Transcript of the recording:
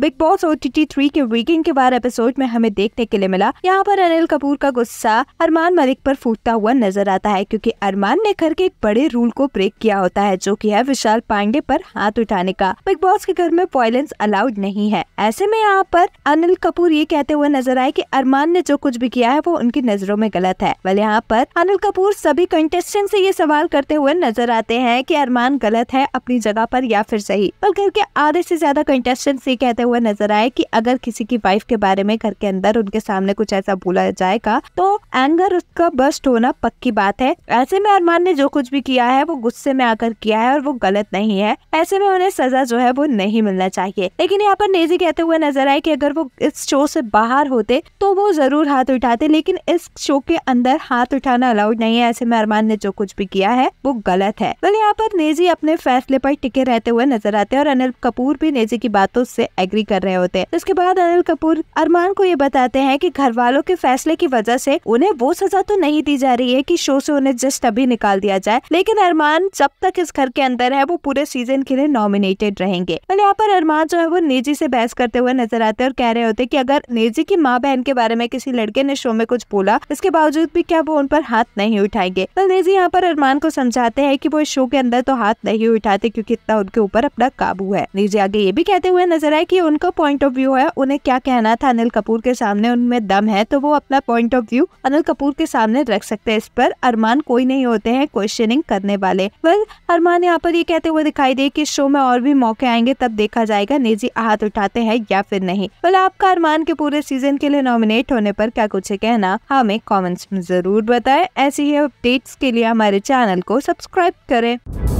big Boss O T T three के weekend के बार एपिसोड में हमें देखने के लिए मिला यहाँ पर अनिल कपूर का गुस्सा अरमान मलिक पर फूटता हुआ नजर आता है क्योंकि अरमान ने घर के एक बड़े रूल को ब्रेक किया होता है जो कि है विशाल पांडे पर हाथ उठाने का बिग बॉस के घर में वॉयलेंस अलाउड नहीं है ऐसे में यहाँ पर अनिल कपूर ये कहते हुए नजर आए की अरमान ने जो कुछ भी किया है वो उनकी नजरों में गलत है वाले यहाँ पर अनिल कपूर सभी कंटेस्टेंट से ये सवाल करते हुए नजर आते हैं की अरमान गलत है अपनी जगह पर या फिर सही पर घर के आधे से ज्यादा कंटेस्टेंट ये कहते हुआ नजर आए कि अगर किसी की वाइफ के बारे में घर के अंदर उनके सामने कुछ ऐसा बोला जाएगा तो एंगर उसका बस्ट होना पक्की बात है ऐसे में अरमान ने जो कुछ भी किया है वो गुस्से में आकर किया है और वो गलत नहीं है ऐसे में उन्हें सजा जो है वो नहीं मिलना चाहिए लेकिन यहाँ पर नेजी कहते हुए नजर आए की अगर वो इस शो से बाहर होते तो वो जरूर हाथ उठाते लेकिन इस शो के अंदर हाथ उठाना अलाउड नहीं है ऐसे में अरमान ने जो कुछ भी किया है वो गलत है वेल तो यहाँ पर नेजी अपने फैसले पर टिके रहते हुए नजर आते हैं और अनिल कपूर भी नेजी की बातों से एग्री नौकरी कर रहे होते हैं इसके बाद अनिल कपूर अरमान को ये बताते हैं कि घर वालों के फैसले की वजह से उन्हें वो सजा तो नहीं दी जा रही है कि शो से उन्हें जस्ट अभी निकाल दिया जाए लेकिन अरमान जब तक इस घर के अंदर है वो पूरे सीजन के लिए नॉमिनेटेड रहेंगे मैंने यहाँ पर अरमान जो है वो निजी से बहस करते हुए नजर आते और कह रहे होते की अगर निजी की माँ बहन के बारे में किसी लड़के ने शो में कुछ बोला इसके बावजूद भी क्या वो उन पर हाथ नहीं उठाएंगे तो निजी यहाँ पर अरमान को समझाते हैं कि वो इस शो के अंदर तो हाथ नहीं उठाते क्योंकि इतना उनके ऊपर अपना काबू है निजी आगे ये भी कहते हुए नजर आए की उनका पॉइंट ऑफ व्यू है उन्हें क्या कहना था अनिल कपूर के सामने उनमें दम है तो वो अपना point of view Anil Kapoor के सामने रख सकते हैं इस पर अरमान कोई नहीं होते हैं क्वेश्चनिंग करने वाले वेल अरमान यहाँ पर ये कहते हुए दिखाई दे की शो में और भी मौके आएंगे तब देखा जाएगा निजी हाथ उठाते हैं या फिर नहीं वेल आपका अरमान के पूरे सीजन के लिए नॉमिनेट होने पर क्या कुछ है कहना हमें कॉमेंट्स में जरूर बताए ऐसी ही अपडेट्स के लिए हमारे चैनल को सब्सक्राइब करें